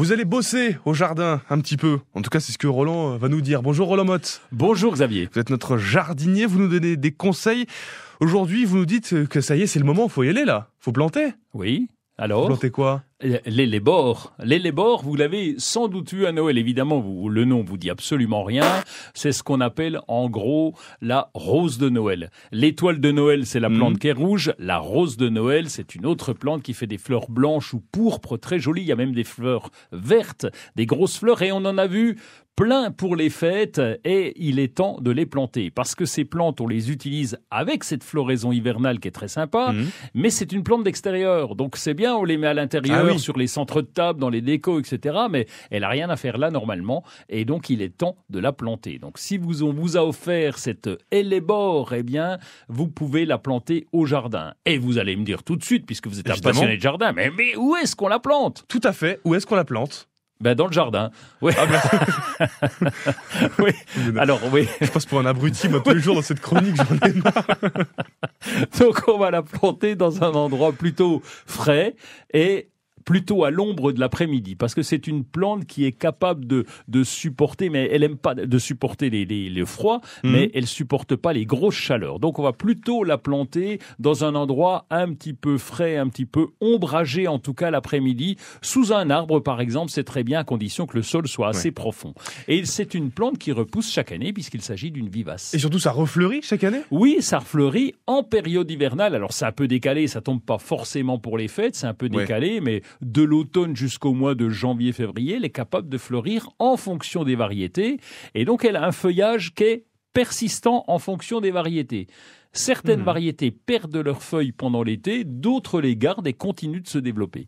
Vous allez bosser au jardin un petit peu. En tout cas, c'est ce que Roland euh, va nous dire. Bonjour Roland Motte. Bonjour Xavier. Vous êtes notre jardinier, vous nous donnez des conseils. Aujourd'hui, vous nous dites que ça y est, c'est le moment, faut y aller là. Faut planter. Oui. Alors Planter quoi euh, les L'élébore, Les vous l'avez sans doute vu à Noël. Évidemment, le nom vous dit absolument rien. C'est ce qu'on appelle en gros la rose de Noël. L'étoile de Noël, c'est la mhm. plante qui est rouge. La rose de Noël, c'est une autre plante qui fait des fleurs blanches ou pourpres très jolies. Il y a même des fleurs vertes, des grosses fleurs. Et on en a vu plein pour les fêtes et il est temps de les planter parce que ces plantes on les utilise avec cette floraison hivernale qui est très sympa mhm. mais c'est une plante d'extérieur donc c'est bien on les met à l'intérieur ah sur les centres de table, dans les décos, etc. Mais elle n'a rien à faire là normalement. Et donc, il est temps de la planter. Donc, si vous, on vous a offert cette élébore, eh bien, vous pouvez la planter au jardin. Et vous allez me dire tout de suite, puisque vous êtes un passionné de jardin, mais, mais où est-ce qu'on la plante Tout à fait. Où est-ce qu'on la plante ben, dans le jardin. Oui. Ah, ben. Alors oui. Je passe pour un abruti moi tous les jours dans cette chronique, j'en ai marre. Donc on va la planter dans un endroit plutôt frais et plutôt à l'ombre de l'après-midi, parce que c'est une plante qui est capable de, de supporter, mais elle aime pas de supporter les, les, froids, mhm. mais elle supporte pas les grosses chaleurs. Donc on va plutôt la planter dans un endroit un petit peu frais, un petit peu ombragé, en tout cas l'après-midi, sous un arbre par exemple, c'est très bien à condition que le sol soit assez profond. Et c'est une plante qui repousse chaque année puisqu'il s'agit d'une vivace. Et surtout, ça refleurit chaque année Oui, ça refleurit en période hivernale. Alors c'est un peu décalé, ça tombe pas forcément pour les fêtes, c'est un peu décalé, mais de l'automne jusqu'au mois de janvier-février, elle est capable de fleurir en fonction des variétés. Et donc, elle a un feuillage qui est persistant en fonction des variétés. Certaines mhm. variétés perdent leurs feuilles pendant l'été, d'autres les gardent et continuent de se développer.